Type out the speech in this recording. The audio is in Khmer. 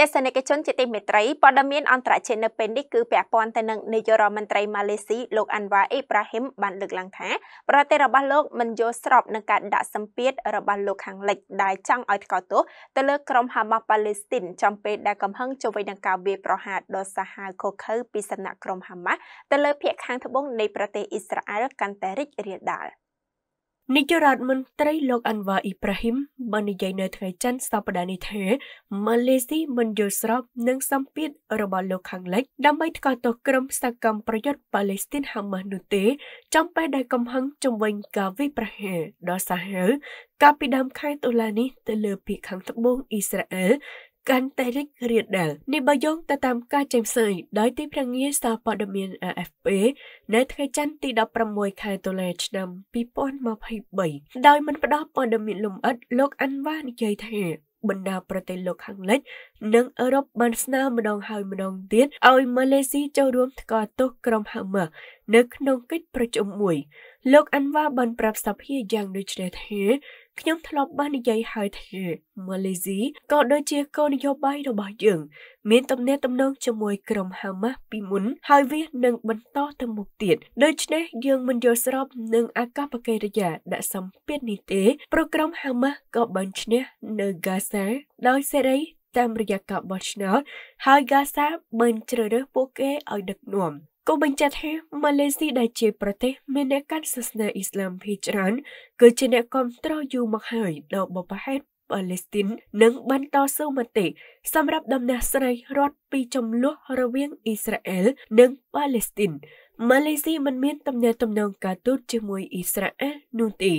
ទស្សនិកជនជាទីមេត្រីព័ត៌មានអន្តរជាតិនៅពេលនេះគឺពាក់ព័ន្ធទៅនឹងនាយករដ្ឋមន្ត្រីម៉ាឡេស៊ីលោកអាន់វ៉ាអេប្រាហ៊ីមបានលើកឡើងថា ប្រទេសរបស់លោកមិនយល់ស្របនឹងការដាក់សម្ពាធរបស់លោកខាងលិចដែលចង់ឲ្យថ្កោលទោសទៅលើក្រុមហាម៉ាស់ប៉ាឡេស្ទីនចំពេលដែលកំហឹងជួយនឹងការវាយប្រហារដ៏សាហាវឃោឃៅពីសំណាក់ក្រុមហាម៉ាស់ទៅលើភៀកខាងត្បូងនៃប្រទេសអ៊ីស្រាអែលកាន់តែរីករាលដាល។នាយករដ្ឋមន្ត្រីលោកអាន់វ៉ាអ៊ីប្រាហ៊ីមបាននិយាយនៅថ្ងៃច័ន្ទសប្តាហ៍នេះថាម៉ាឡេស៊ីមិនយល់ស្របនឹងសម្ពាធរបស់លោកខាងលិចដើម្បីថ្កោលទោសក្រុមសកម្មប្រយុទ្ធប៉ាឡេស្ទីនហាម៉ាស់នោះទេចំពេលដែលកំហឹងជំវិញការវាយប្រហារដ៏សាហាវកាលពីដើមខែតុលានេះ ទៅលើភីខាងត្បូងអ៊ីស្រាអែលកាន់តែរីករាលដាលនេះបើយោងទៅតាមការចេញផ្សាយដោយទីភ្នាក់ងារសារព័ត៌មាន AFP នៅថ្ងៃច័ន្ទទី16ខែតុលាឆ្នាំ2023ដោយមិនផ្ដល់ព័ត៌មានលម្អិតលោកអាន់វ៉ានិយាយថា បណ្ដាប្រទេសលោកខាងលិច និងអឺរ៉ុបបានស្នើម្ដងហើយម្ដងទៀតឲ្យម៉ាឡេស៊ីចូលរួមថ្កោលទោសក្រុមហាម៉ាស់នៅក្នុងកិច្ចប្រជុំមួយលោកអាន់វ៉ាបានប្រាប់សភាយ៉ាងដូចនេះថាខ្ញុំធ្លាប់ បាននិយាយហើយថាម៉ាឡេស៊ីក៏ដូចជាគោលនយោបាយរបស់យើងមានទំនាក់ទំនងជាមួយក្រុមហាម៉ាស់ពីមុន ហើយវានឹងបន្តទៅមុខទៀតដូច្នេះយើងមិនយល់ស្របនឹងអាកប្បកិរិយា ដាក់សម្ពាធនេះទេ ប្រក្រុមហាម៉ាស់ក៏បានឈ្នះនៅហ្គាសាដោយសេរី តាមរយៈការបោះឆ្នោតហើយហ្គាសាបានជ្រើសរើសពួកគេឲ្យដឹកនាំក៏បញ្ជាក់ថាម៉ាឡេស៊ីដែលជាប្រទេសមានអ្នកកាន់សាសនាអ៊ីស្លាមភាគច្រើនគឺជាអ្នកគ្រប់គ្រងយូរមកហើយដល់បបហេតុប៉ាឡេស្ទីននឹងបានតស៊ូមតិសម្រាប់ដំណះស្រាយរដ្ឋពីចំនួនរវាងអ៊ីស្រាអែលនិងប៉ាឡេស្ទីនម៉ាឡេស៊ីមិនមានទំនាក់ទំនងការទូតជាមួយអ៊ីស្រាអែលនោះទេ